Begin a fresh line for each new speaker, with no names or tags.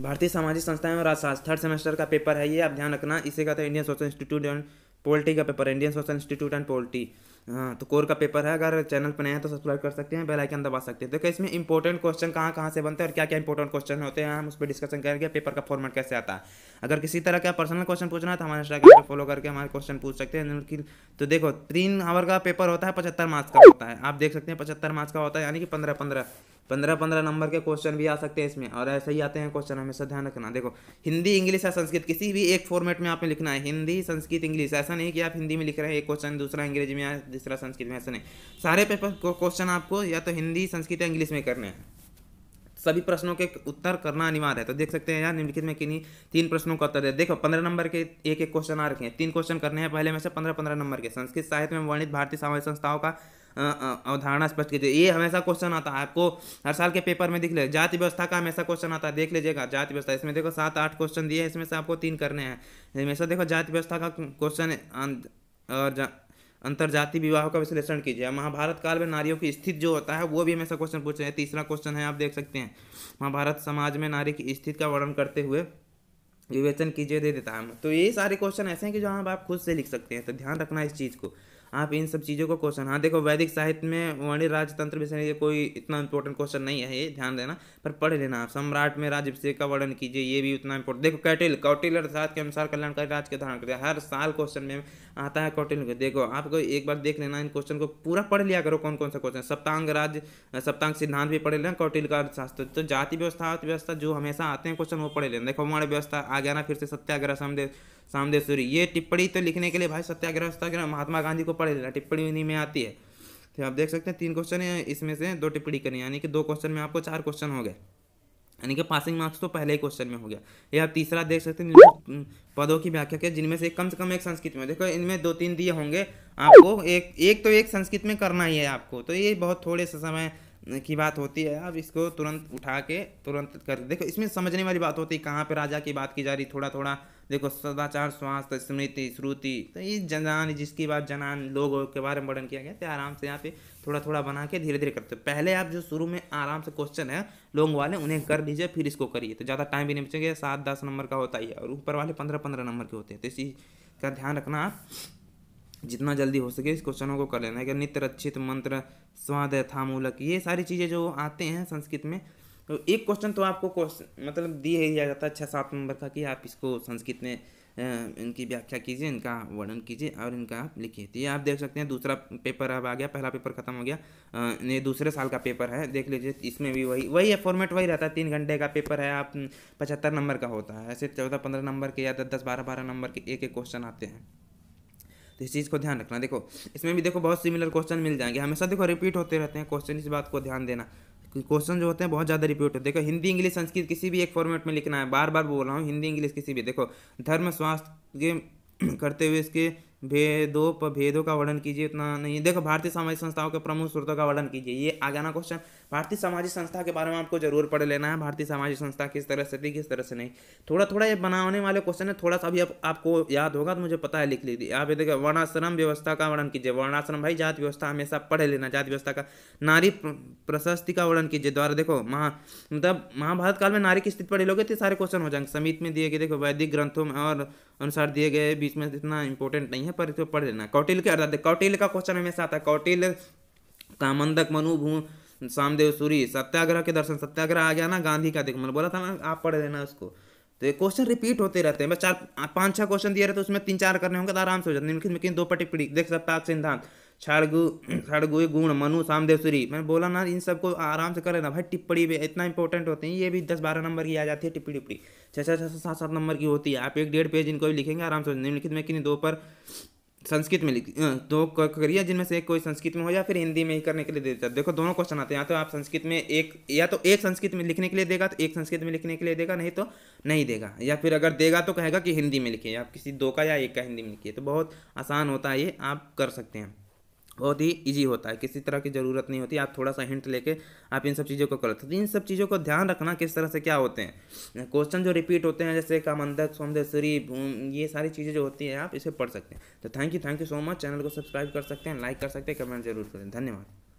भारतीय सामाजिक संस्थाएं और अर्थशास्त्र थर्ड सेमेस्टर का पेपर है ये आप ध्यान रखना इसे कहते हैं Indian social institute and poultry का paper Indian social institute and poultry हाँ तो कोर का पेपर है अगर चैनल पर नए हैं तो सब्सक्राइब कर सकते हैं बेल आइकन दबा सकते हैं देखो इसमें इंपॉर्टेंट क्वेश्चन कहाँ कहाँ से बनते हैं और क्या क्या इंपॉर्टेंट क्वेश्चन होते हैं हम उस पर डिस्कशन करेंगे पेपर का फॉर्मेट कैसे आता है अगर किसी तरह का पर्सनल क्वेश्चन पूछना है तो हमारे इंस्टाग्राम पर फॉलो करके हमारे क्वेश्चन पूछ सकते हैं तो देखो तीन आवर का पेपर होता है पचहत्तर मार्क्स का होता है आप देख सकते हैं पचहत्तर मार्क्स का होता है यानी कि पंद्रह पंद्रह पंद्रह पंद्रह नंबर के क्वेश्चन भी आ सकते हैं इसमें और ऐसे ही आते हैं क्वेश्चन हमेशा ध्यान रखना देखो हिंदी इंग्लिश या संस्कृत किसी भी एक फॉर्मेट में आपने लिखना है हिंदी संस्कृत इंग्लिश ऐसा नहीं कि आप हिंदी में लिख रहे हैं एक क्वेश्चन दूसरा अंग्रेजी में या तीसरा संस्कृत में ऐसा नहीं सारे पेपर को क्वेश्चन आपको या तो हिंदी संस्कृत या इंग्लिश में करने हैं सभी प्रश्नों के उत्तर करना अनिवार्य है तो देख सकते हैं यार निम्नलिखित में किन्हीं तीन प्रश्नों का उत्तर दे देखो पंद्रह नंबर के एक एक क्वेश्चन आ रखे हैं तीन क्वेश्चन करने हैं पहले में से पंद्रह पंद्रह नंबर के संस्कृत साहित्य में वर्णित भारतीय सामाजिक संस्थाओं का अवधारणा स्पष्ट कीजिए ये हमेशा क्वेश्चन आता है आपको हर साल के पेपर में दिख ले जाति व्यवस्था का हमेशा क्वेश्चन आता है देख लीजिएगा जाति व्यवस्था इसमें देखो सात आठ क्वेश्चन दिए इसमें से आपको तीन करने हैं हमेशा देखो जाति व्यवस्था का क्वेश्चन और अंतर्जाति विवाह का विश्लेषण कीजिए महाभारत काल में नारियों की स्थिति जो होता है वो भी हमेशा क्वेश्चन पूछ रहे हैं तीसरा क्वेश्चन है आप देख सकते हैं महाभारत समाज में नारी की स्थिति का वर्णन करते हुए विवेचन कीजिए दे देता है तो ये सारे क्वेश्चन ऐसे हैं कि जो आप खुद से लिख सकते हैं तो ध्यान रखना इस चीज़ को आप इन सब चीज़ों को क्वेश्चन हाँ देखो वैदिक साहित्य में वर्णी राजतंत्र विषय कोई इतना इंपॉर्टेंट क्वेश्चन नहीं है ये ध्यान देना पर पढ़ लेना आप सम्राट में राज अभिषेक का वर्णन कीजिए ये भी उतना इंपॉर्टेंट देखो कैटिल कौटिल अर्थात के अनुसार कल्याणकारी राज के धारण करते हर साल क्वेश्चन में आता है कौटिल को देखो आपको एक बार देख लेना इन क्वेश्चन को पूरा पढ़ लिया करो कौन कौन सा क्वेश्चन सप्तांग राज्य सप्तांग सिद्धांत भी पढ़े लेना कौटिल का अर्थशास्त्र तो जाति व्यवस्था अर्थव्यवस्था जो हमेशा आते हैं क्वेश्चन वो पढ़े लेना देखो हमारे व्यवस्था आ गया ना फिर से सत्याग्रह समझे सामदेव सूरी ये टिप्पणी तो लिखने के लिए भाई सत्याग्रह सत्याग्रह महात्मा गांधी को पढ़ लेना टिप्पणी उन्हीं में आती है तो आप देख सकते हैं तीन क्वेश्चन है इसमें से दो टिप्पणी करनी यानी कि दो क्वेश्चन में आपको चार क्वेश्चन हो गए यानी कि पासिंग मार्क्स तो पहले ही क्वेश्चन में हो गया ये आप तीसरा देख सकते हैं पदों की व्याख्या के जिनमें से कम से कम एक संस्कृत में देखो इनमें दो तीन दिए होंगे आपको एक एक तो एक संस्कृत में करना ही है आपको तो ये बहुत थोड़े से समय की बात होती है अब इसको तुरंत उठा के तुरंत कर देखो इसमें समझने वाली बात होती है कहाँ पे राजा की बात की जा रही थोड़ा थोड़ा देखो सदाचार स्वास्थ्य स्मृति श्रुति तो ये जनान जिसकी बात जनान लोगों के बारे में वर्णन किया गया तो आराम से यहाँ पे थोड़ा थोड़ा बना के धीरे धीरे करते हो पहले आप जो शुरू में आराम से क्वेश्चन है लोग वाले उन्हें कर लीजिए फिर इसको करिए तो ज़्यादा टाइम भी नहीं बचेंगे सात दस नंबर का होता ही है और ऊपर वाले पंद्रह पंद्रह नंबर के होते हैं तो इसी का ध्यान रखना आप जितना जल्दी हो सके इस क्वेश्चनों को कर लेना है नित्य रक्षित मंत्र स्वाद ये सारी चीज़ें जो आते हैं संस्कृत में तो एक क्वेश्चन तो आपको मतलब दिया ही जाता है छः सात नंबर का कि आप इसको संस्कृत में इनकी व्याख्या कीजिए इनका वर्णन कीजिए और इनका आप लिखिए तो ये आप देख सकते हैं दूसरा पेपर अब आ गया पहला पेपर खत्म हो गया ये दूसरे साल का पेपर है देख लीजिए इसमें भी वही वही है फॉर्मेट वही रहता है तीन घंटे का पेपर है आप पचहत्तर नंबर का होता है ऐसे चौदह पंद्रह नंबर के या दस दस बारह बारह नंबर के एक एक क्वेश्चन आते हैं तो इस चीज़ को ध्यान रखना देखो इसमें भी देखो बहुत सिमिलर क्वेश्चन मिल जाएंगे हमेशा देखो रिपीट होते रहते हैं क्वेश्चन इस बात को ध्यान देना क्वेश्चन जो होते हैं बहुत ज़्यादा रिपीट होते हैं देखो हिंदी इंग्लिश संस्कृत किसी भी एक फॉर्मेट में लिखना है बार बार बोल रहा हूँ हिंदी इंग्लिश किसी भी देखो धर्म स्वास्थ्य के करते हुए इसके भेदोप भेदों का वर्णन कीजिए इतना नहीं देखो भारतीय सामाजिक संस्थाओं के प्रमुख स्रोतों का वर्णन कीजिए ये आ गया ना क्वेश्चन भारतीय सामाजिक संस्था के बारे में आपको जरूर पढ़ लेना है भारतीय सामाजिक संस्था किस तरह से थी किस तरह से नहीं थोड़ा थोड़ा ये बनाने वाले क्वेश्चन है थोड़ा सा अभी आप, आपको याद होगा तो मुझे पता है लिख लीजिए आप ये देखिए वर्णाश्रम व्यवस्था का वर्णन कीजिए वर्णाश्रम भाई जात व्यवस्था हमेशा पढ़ लेना जात व्यवस्था का नारी प्रशस्ति का वर्णन कीजिए द्वारा देखो महा मतलब महाभारत काल में नारी की स्थिति पढ़े लोगे थे सारे क्वेश्चन हो जाएंगे समित में दिए गए देखो वैदिक ग्रंथों में और अनुसार दिए गए बीच में इतना इंपॉर्टेंट नहीं है है पर इसको पढ़ लेना कौटिल के अर्थात कौटिल का क्वेश्चन हमेशा आता है कौटिल का मंदक मनु भू सामदेव सूरी सत्याग्रह के दर्शन सत्याग्रह आ गया ना गांधी का देख मैंने मतलब बोला था ना आप पढ़ लेना उसको तो ये क्वेश्चन रिपीट होते रहते हैं बस चार पाँच छः क्वेश्चन दिए रहे तो उसमें तीन चार करने होंगे तो आराम से हो जाते हैं लेकिन दो पटिपड़ी देख सकता है सिद्धांत छाड़गु छाड़गु गुण मनु सामदेव सूरी मैंने बोला ना इन सबको आराम से कर लेना भाई टिप्पणी भी इतना इंपॉर्टेंट होते हैं ये भी दस बारह नंबर की आ जाती है टिप्पणी टिप्पणी छः छः छः सात सात नंबर की होती है आप एक डेढ़ पेज इनको भी लिखेंगे आराम से निम्नलिखित में किन्हीं दो पर संस्कृत में लिख दो करिए जिनमें से एक कोई संस्कृत में हो या फिर हिंदी में ही करने के लिए दे देता है देखो दोनों क्वेश्चन आते हैं या तो आप संस्कृत में एक या तो एक संस्कृत में लिखने के लिए देगा तो एक संस्कृत में लिखने के लिए देगा नहीं तो नहीं देगा या फिर अगर देगा तो कहेगा कि हिंदी में लिखिए आप किसी दो का या एक का हिंदी में लिखिए तो बहुत आसान होता है ये आप कर सकते हैं बहुत ही इजी होता है किसी तरह की ज़रूरत नहीं होती आप थोड़ा सा हिंट लेके आप इन सब चीज़ों को कर सकते तो इन सब चीज़ों को ध्यान रखना किस तरह से क्या होते हैं क्वेश्चन जो रिपीट होते हैं जैसे कामंदक सोमदेश्वरी ये सारी चीज़ें जो होती हैं आप इसे पढ़ सकते हैं तो thank you thank you so much channel को सब्सक्राइब कर सकते हैं लाइक कर सकते हैं कमेंट जरूर करें धन्यवाद